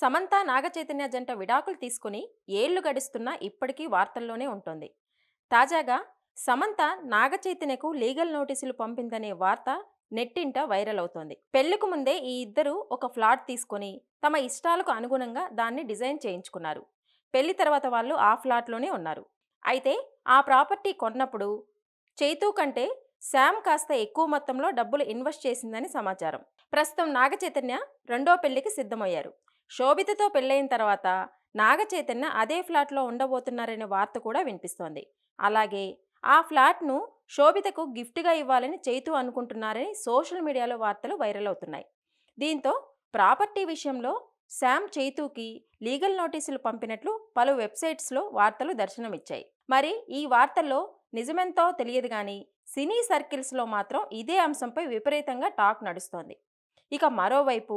సమంత నాగచైతన్య జంట విడాకులు తీసుకుని ఏళ్లు గడిస్తున్నా ఇప్పటికీ వార్తల్లోనే ఉంటుంది తాజాగా సమంత నాగచైతన్యకు లీగల్ నోటీసులు పంపిందనే వార్త నెట్టింట వైరల్ అవుతోంది పెళ్లికి ముందే ఈ ఇద్దరు ఒక ఫ్లాట్ తీసుకొని తమ ఇష్టాలకు అనుగుణంగా దాన్ని డిజైన్ చేయించుకున్నారు పెళ్లి తర్వాత వాళ్ళు ఆ ఫ్లాట్లోనే ఉన్నారు అయితే ఆ ప్రాపర్టీ కొన్నప్పుడు చైతూ కంటే శామ్ కాస్త ఎక్కువ మొత్తంలో డబ్బులు ఇన్వెస్ట్ చేసిందని సమాచారం ప్రస్తుతం నాగచైతన్య రెండో పెళ్లికి సిద్ధమయ్యారు శోభితతో పెళ్ళైన తర్వాత నాగచైతన్య అదే ఫ్లాట్లో ఉండబోతున్నారనే వార్త కూడా వినిపిస్తోంది అలాగే ఆ ఫ్లాట్ను శోభితకు గిఫ్ట్గా ఇవ్వాలని చైతు అనుకుంటున్నారని సోషల్ మీడియాలో వార్తలు వైరల్ అవుతున్నాయి దీంతో ప్రాపర్టీ విషయంలో శామ్ చైతుకి లీగల్ నోటీసులు పంపినట్లు పలు వెబ్సైట్స్లో వార్తలు దర్శనమిచ్చాయి మరి ఈ వార్తల్లో నిజమెంతో తెలియదు కానీ సినీ సర్కిల్స్లో మాత్రం ఇదే అంశంపై విపరీతంగా టాక్ నడుస్తోంది ఇక మరోవైపు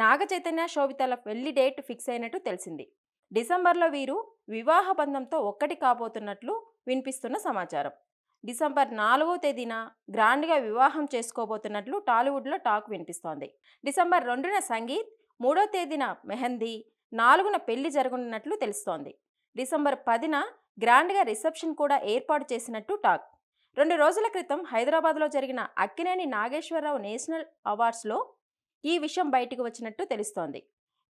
నాగ చైతన్య శోభితల పెళ్లి డేట్ ఫిక్స్ అయినట్టు తెలిసింది డిసెంబర్లో వీరు వివాహ బంధంతో ఒక్కటి కాబోతున్నట్లు వినిపిస్తున్న సమాచారం డిసెంబర్ నాలుగో తేదీన గ్రాండ్గా వివాహం చేసుకోబోతున్నట్లు టాలీవుడ్లో టాక్ వినిపిస్తోంది డిసెంబర్ రెండున సంగీత్ మూడో తేదీన మెహందీ నాలుగున పెళ్లి జరగనున్నట్లు తెలుస్తోంది డిసెంబర్ పదిన గ్రాండ్గా రిసెప్షన్ కూడా ఏర్పాటు చేసినట్టు టాక్ రెండు రోజుల క్రితం హైదరాబాద్లో జరిగిన అక్కినేని నాగేశ్వరరావు నేషనల్ అవార్డ్స్లో ఈ విషయం బయటకు వచ్చినట్టు తెలుస్తోంది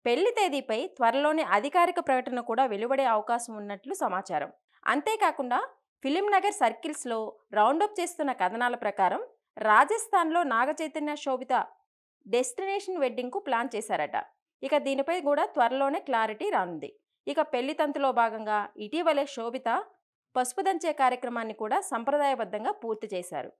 పెళ్లి తేదీపై త్వరలోనే అధికారిక ప్రకటన కూడా వెలువడే అవకాశం ఉన్నట్లు సమాచారం అంతేకాకుండా ఫిలిం నగర్ సర్కిల్స్లో రౌండప్ చేస్తున్న కథనాల ప్రకారం రాజస్థాన్లో నాగచైతన్య శోభిత డెస్టినేషన్ వెడ్డింగ్కు ప్లాన్ చేశారట ఇక దీనిపై కూడా త్వరలోనే క్లారిటీ రానుంది ఇక పెళ్లి తంతులో భాగంగా ఇటీవలే శోభిత పసుపు దంచే కార్యక్రమాన్ని కూడా సంప్రదాయబద్ధంగా పూర్తి చేశారు